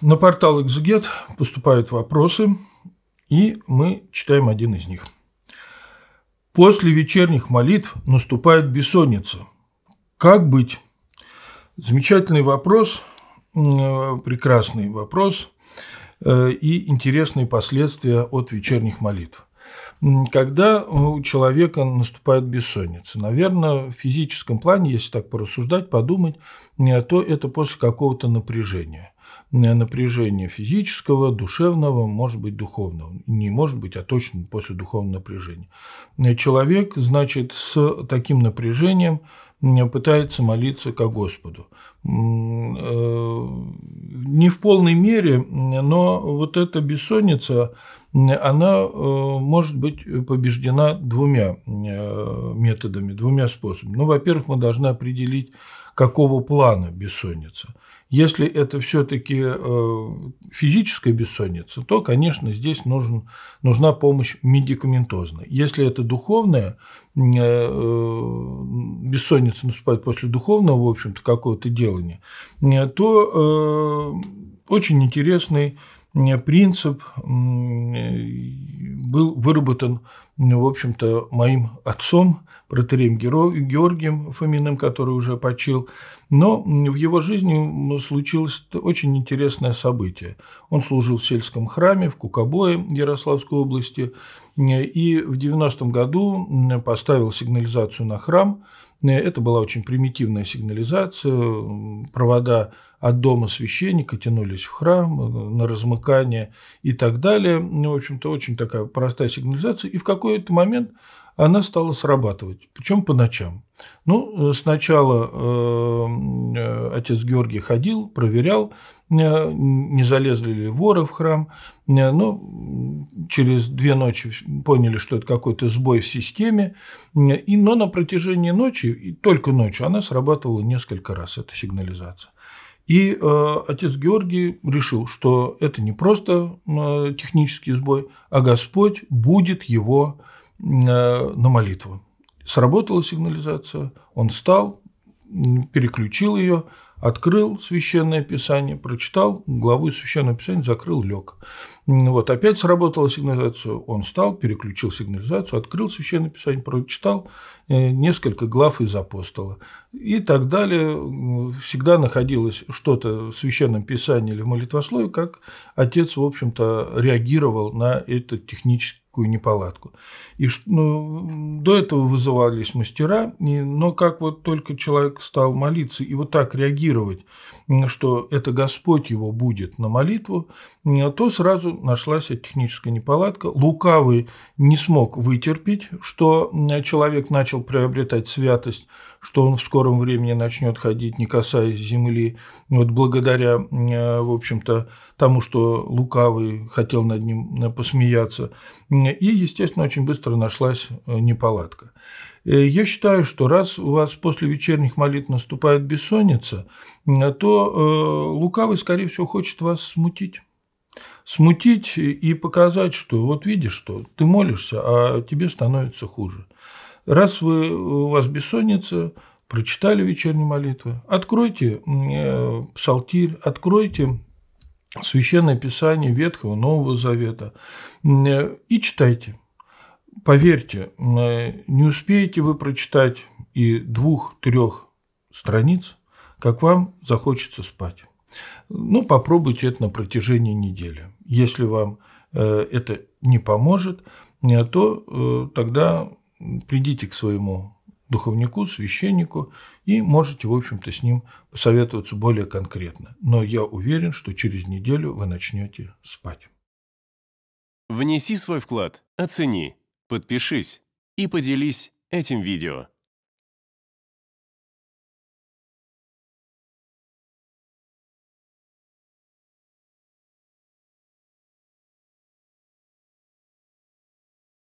На портал «Экзегет» поступают вопросы, и мы читаем один из них. «После вечерних молитв наступает бессонница. Как быть?» Замечательный вопрос, э, прекрасный вопрос э, и интересные последствия от вечерних молитв. Когда у человека наступает бессонница, наверное, в физическом плане, если так порассуждать, подумать, э, то это после какого-то напряжения – напряжения физического, душевного, может быть, духовного. Не может быть, а точно после духовного напряжения. Человек, значит, с таким напряжением пытается молиться ко Господу. Э, не в полной мере, но вот эта бессонница, она э, может быть побеждена двумя э, методами, двумя способами. Ну, во-первых, мы должны определить, какого плана бессонница. Если это все-таки э, физическая бессонница, то, конечно, здесь нужен, нужна помощь медикаментозная. Если это духовная э, бессонница наступает после духовного, в общем-то, какого-то делания, э, то очень интересный принцип э, был выработан, в общем-то, моим отцом, протереем Георгием Фоминым, который уже почил. Но в его жизни случилось очень интересное событие. Он служил в сельском храме в Кукобое Ярославской области э, и в 90 году поставил сигнализацию на храм – Э, это была очень примитивная сигнализация, провода от дома священника тянулись в храм, э, на размыкание и так далее. Ну, в общем-то, очень такая простая сигнализация. И в какой-то момент она стала срабатывать, причем по ночам. Ну, э, сначала э, отец Георгий ходил, проверял, э, не залезли ли воры в храм, но ну, через две ночи поняли, что это какой-то сбой в системе, и, но на протяжении ночи, и только ночью, она срабатывала несколько раз, эта сигнализация. И э, отец Георгий решил, что это не просто э, технический сбой, а Господь будет его Э, на молитву. Сработала сигнализация, он встал, переключил ее, открыл священное писание, прочитал главу из священного писания, закрыл, лег. Вот опять сработала сигнализация, он встал, переключил сигнализацию, открыл священное писание, прочитал э, несколько глав из апостола и так далее. Всегда находилось что-то в священном писании или в молитвословии, как отец, в общем-то, реагировал на этот технический такую неполадку. И ну, до этого вызывались мастера, и, но как вот только человек стал молиться и вот так реагировать, что это Господь его будет на молитву, то сразу нашлась техническая неполадка. Лукавый не смог вытерпеть, что человек начал приобретать святость, что он в скором времени начнет ходить, не касаясь земли. Вот благодаря, э, в общем-то, тому, что лукавый хотел над ним э, посмеяться требования, и, естественно, очень быстро нашлась э, неполадка. Э, я считаю, что раз у вас после вечерних молитв наступает бессонница, то э, лукавый, скорее всего, хочет вас смутить смутить и показать, что вот видишь, что ты молишься, а тебе становится хуже. Раз вы, у вас бессонница, прочитали вечерние молитвы, откройте псалтирь, откройте Священное Писание Ветхого Нового Завета э, и читайте. Поверьте, э, не успеете вы прочитать и двух-трех страниц, как вам захочется спать. Ну, попробуйте это на протяжении недели. Если вам э, это не поможет, то тогда придите к своему духовнику, священнику, и можете, в общем-то, с ним посоветоваться более конкретно. Но я уверен, что через неделю вы начнете спать. Внеси свой вклад, оцени, подпишись и поделись этим видео.